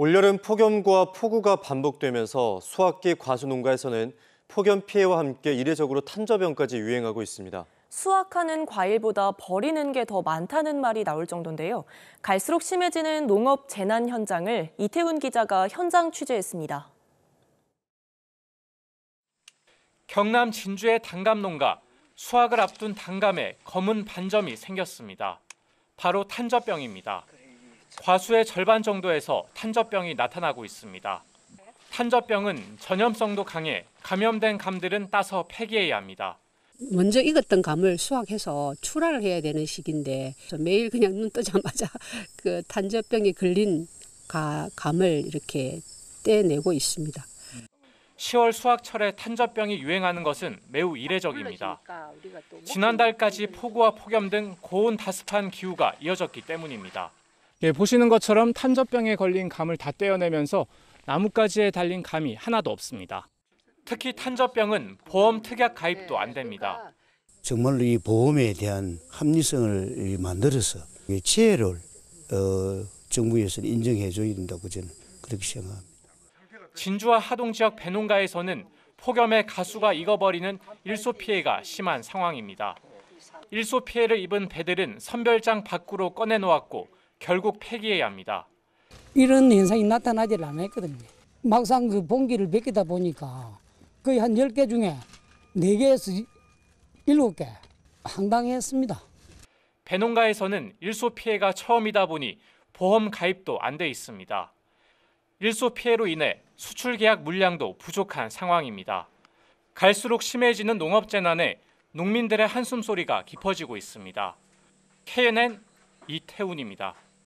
올여름 폭염과 폭우가 반복되면서 수확기 과수 농가에서는 폭염 피해와 함께 이례적으로 탄저병까지 유행하고 있습니다. 수확하는 과일보다 버리는 게 더 많다는 말이 나올 정도인데요. 갈수록 심해지는 농업 재난 현장을 이태훈 기자가 현장 취재했습니다. 경남 진주의 단감 농가. 수확을 앞둔 단감에 검은 반점이 생겼습니다. 바로 탄저병입니다. 과수의 절반 정도에서 탄저병이 나타나고 있습니다. 탄저병은 전염성도 강해 감염된 감들은 따서 폐기해야 합니다. 먼저 익었던 감을 수확해서 출하를 해야 되는 시기인데 매일 그냥 눈 뜨자마자 그 탄저병에 걸린 가, 감을 이렇게 떼내고 있습니다. 10월 수확철에 탄저병이 유행하는 것은 매우 이례적입니다. 지난달까지 폭우와 폭염 등 고온 다습한 기후가 이어졌기 때문입니다. 예, 보시는 것처럼 탄저병에 걸린 감을 다 떼어내면서 나뭇가지에 달린 감이 하나도 없습니다. 특히 탄저병은 보험 특약 가입도 안 됩니다. 정말로 이 보험에 대한 합리성을 만들어서 지혜를 어, 정부에서 인정해 줘야 된다고 저는 그렇게 생각합니다. 진주와 하동 지역 배농가에서는 폭염에 가수가 익어버리는 일소 피해가 심한 상황입니다. 일소 피해를 입은 배들은 선별장 밖으로 꺼내놓았고 결국 폐기해야 합니다. 이런 현상이 나타나질 않았거든요. 막상 그 봉기를 베끼다 보니까 거의 한 10개 중에 4개에서 7개 황당했습니다. 배농가에서는 일소 피해가 처음이다 보니 보험 가입도 안 돼 있습니다. 일소 피해로 인해 수출 계약 물량도 부족한 상황입니다. 갈수록 심해지는 농업 재난에 농민들의 한숨 소리가 깊어지고 있습니다. KNN 이태훈입니다.